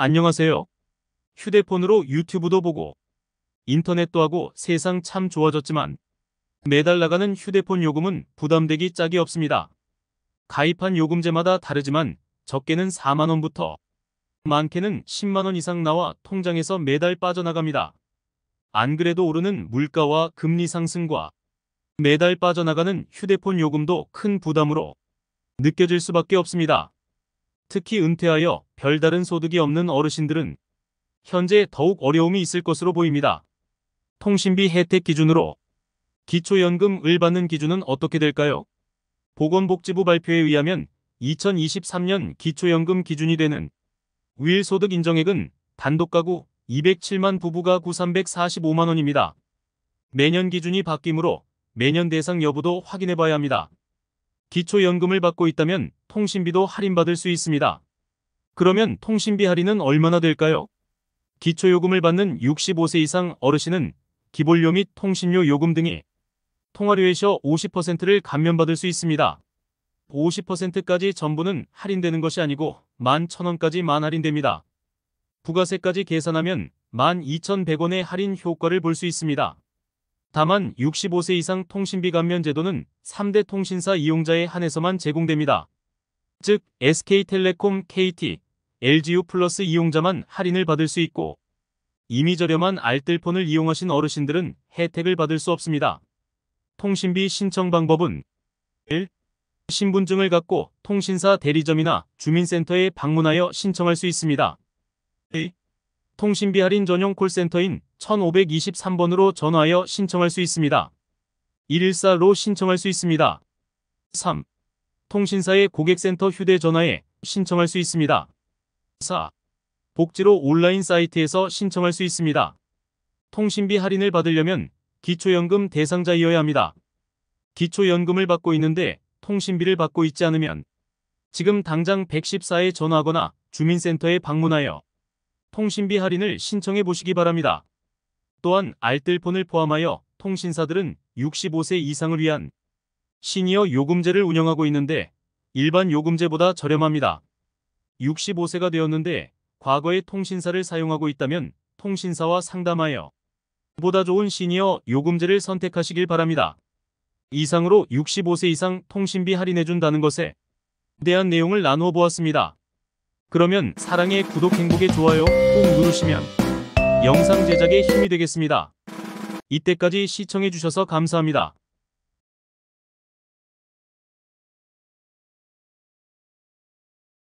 안녕하세요. 휴대폰으로 유튜브도 보고 인터넷도 하고 세상 참 좋아졌지만 매달 나가는 휴대폰 요금은 부담되기 짝이 없습니다. 가입한 요금제마다 다르지만 적게는 4만원부터 많게는 10만원 이상 나와 통장에서 매달 빠져나갑니다. 안 그래도 오르는 물가와 금리 상승과 매달 빠져나가는 휴대폰 요금도 큰 부담으로 느껴질 수밖에 없습니다. 특히 은퇴하여 별다른 소득이 없는 어르신들은 현재 더욱 어려움이 있을 것으로 보입니다. 통신비 혜택 기준으로 기초연금을 받는 기준은 어떻게 될까요? 보건복지부 발표에 의하면 2023년 기초연금 기준이 되는 위일소득 인정액은 단독가구 207만 부부가9 345만원입니다. 매년 기준이 바뀌므로 매년 대상 여부도 확인해봐야 합니다. 기초연금을 받고 있다면 통신비도 할인받을 수 있습니다. 그러면 통신비 할인은 얼마나 될까요? 기초요금을 받는 65세 이상 어르신은 기본료 및 통신료 요금 등이 통화료에서 50%를 감면받을 수 있습니다. 50%까지 전부는 할인되는 것이 아니고 11,000원까지 만 할인됩니다. 부가세까지 계산하면 12,100원의 할인 효과를 볼 수 있습니다. 다만 65세 이상 통신비 감면 제도는 3대 통신사 이용자에 한해서만 제공됩니다. 즉 SK텔레콤, KT, LGU 플러스 이용자만 할인을 받을 수 있고 이미 저렴한 알뜰폰을 이용하신 어르신들은 혜택을 받을 수 없습니다. 통신비 신청 방법은 1. 신분증을 갖고 통신사 대리점이나 주민센터에 방문하여 신청할 수 있습니다. 2. 통신비 할인 전용 콜센터인 1523번으로 전화하여 신청할 수 있습니다. 114로 신청할 수 있습니다. 3. 통신사의 고객센터 휴대전화에 신청할 수 있습니다. 4. 복지로 온라인 사이트에서 신청할 수 있습니다. 통신비 할인을 받으려면 기초연금 대상자이어야 합니다. 기초연금을 받고 있는데 통신비를 받고 있지 않으면 지금 당장 114에 전화하거나 주민센터에 방문하여 통신비 할인을 신청해 보시기 바랍니다. 또한 알뜰폰을 포함하여 통신사들은 65세 이상을 위한 시니어 요금제를 운영하고 있는데 일반 요금제보다 저렴합니다. 65세가 되었는데 과거의 통신사를 사용하고 있다면 통신사와 상담하여 보다 좋은 시니어 요금제를 선택하시길 바랍니다. 이상으로 65세 이상 통신비 할인해준다는 것에 대한 내용을 나누어 보았습니다. 그러면 사랑의 구독 행복의 좋아요 꼭 누르시면 영상 제작에 힘이 되겠습니다. 이때까지 시청해주셔서 감사합니다.